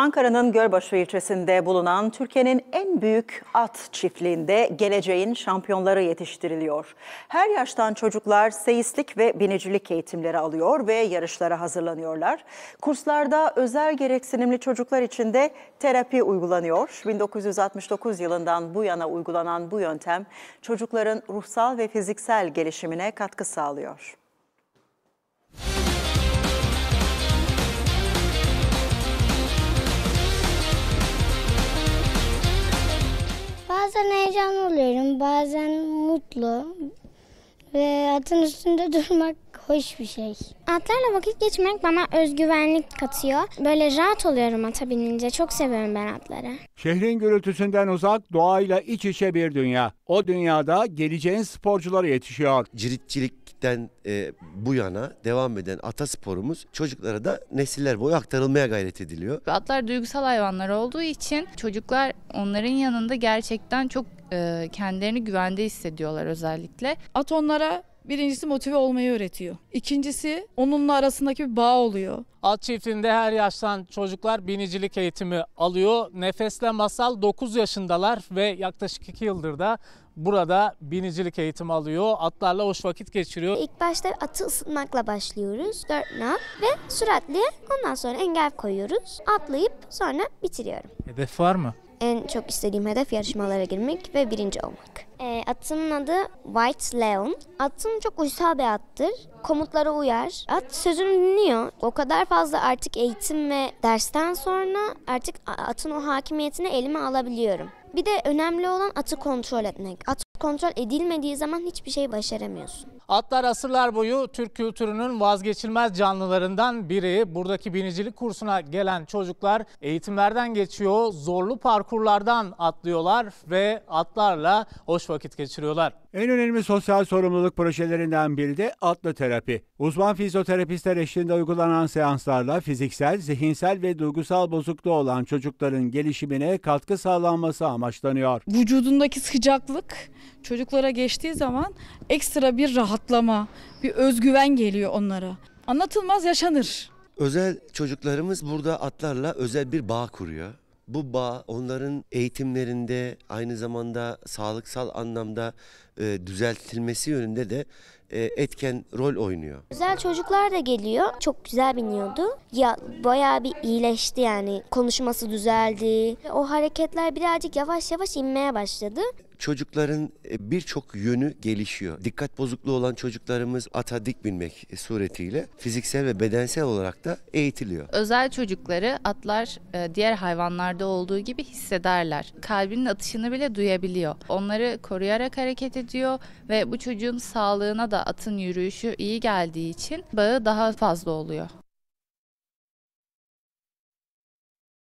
Ankara'nın Gölbaşı ilçesinde bulunan Türkiye'nin en büyük at çiftliğinde geleceğin şampiyonları yetiştiriliyor. Her yaştan çocuklar seyislik ve binicilik eğitimleri alıyor ve yarışlara hazırlanıyorlar. Kurslarda özel gereksinimli çocuklar için de terapi uygulanıyor. 1969 yılından bu yana uygulanan bu yöntem çocukların ruhsal ve fiziksel gelişimine katkı sağlıyor. Bazen heyecanlı oluyorum, bazen mutlu, ve atın üstünde durmak hoş bir şey. Atlarla vakit geçirmek bana özgüvenlik katıyor. Böyle rahat oluyorum ata binince. Çok seviyorum ben atları. Şehrin gürültüsünden uzak doğayla iç içe bir dünya. O dünyada geleceğin sporcuları yetişiyor. Ciritçilikten e, bu yana devam eden ata sporumuz çocuklara da nesiller boyu aktarılmaya gayret ediliyor. Atlar duygusal hayvanlar olduğu için çocuklar onların yanında gerçekten çok e, kendilerini güvende hissediyorlar özellikle. At onlara Birincisi motive olmayı öğretiyor. İkincisi onunla arasındaki bir bağ oluyor. At çiftliğinde her yaştan çocuklar binicilik eğitimi alıyor. Nefesle Masal 9 yaşındalar ve yaklaşık 2 yıldır da burada binicilik eğitimi alıyor. Atlarla hoş vakit geçiriyor. İlk başta atı ısıtmakla başlıyoruz. Dört nal ve süratli. Ondan sonra engel koyuyoruz. Atlayıp sonra bitiriyorum. Hedef var mı? En çok istediğim hedef yarışmalara girmek ve birinci olmak. E, ee, atımın adı White Leon. Atım çok uysal bir attır. Komutlara uyar. At sözünü dinliyor. O kadar fazla artık eğitim ve dersten sonra artık atın o hakimiyetini elime alabiliyorum. Bir de önemli olan atı kontrol etmek. At kontrol edilmediği zaman hiçbir şey başaramıyorsun. Atlar asırlar boyu Türk kültürünün vazgeçilmez canlılarından biri. Buradaki binicilik kursuna gelen çocuklar eğitimlerden geçiyor, zorlu parkurlardan atlıyorlar ve atlarla hoş vakit geçiriyorlar. En önemli sosyal sorumluluk projelerinden biri de atlı terapi. Uzman fizyoterapistler eşliğinde uygulanan seanslarla fiziksel, zihinsel ve duygusal bozukluğu olan çocukların gelişimine katkı sağlanması amaçlanıyor. Vücudundaki sıcaklık çocuklara geçtiği zaman ekstra bir rahatlama, bir özgüven geliyor onlara. Anlatılmaz yaşanır. Özel çocuklarımız burada atlarla özel bir bağ kuruyor. Bu bağ onların eğitimlerinde aynı zamanda sağlıksal anlamda e, düzeltilmesi yönünde de e, etken rol oynuyor. Özel çocuklar da geliyor. Çok güzel biniyordu. Ya bayağı bir iyileşti yani. Konuşması düzeldi. O hareketler birazcık yavaş yavaş inmeye başladı çocukların e, birçok yönü gelişiyor. Dikkat bozukluğu olan çocuklarımız ata dik binmek e, suretiyle fiziksel ve bedensel olarak da eğitiliyor. Özel çocukları atlar e, diğer hayvanlarda olduğu gibi hissederler. Kalbinin atışını bile duyabiliyor. Onları koruyarak hareket ediyor ve bu çocuğun sağlığına da atın yürüyüşü iyi geldiği için bağı daha fazla oluyor.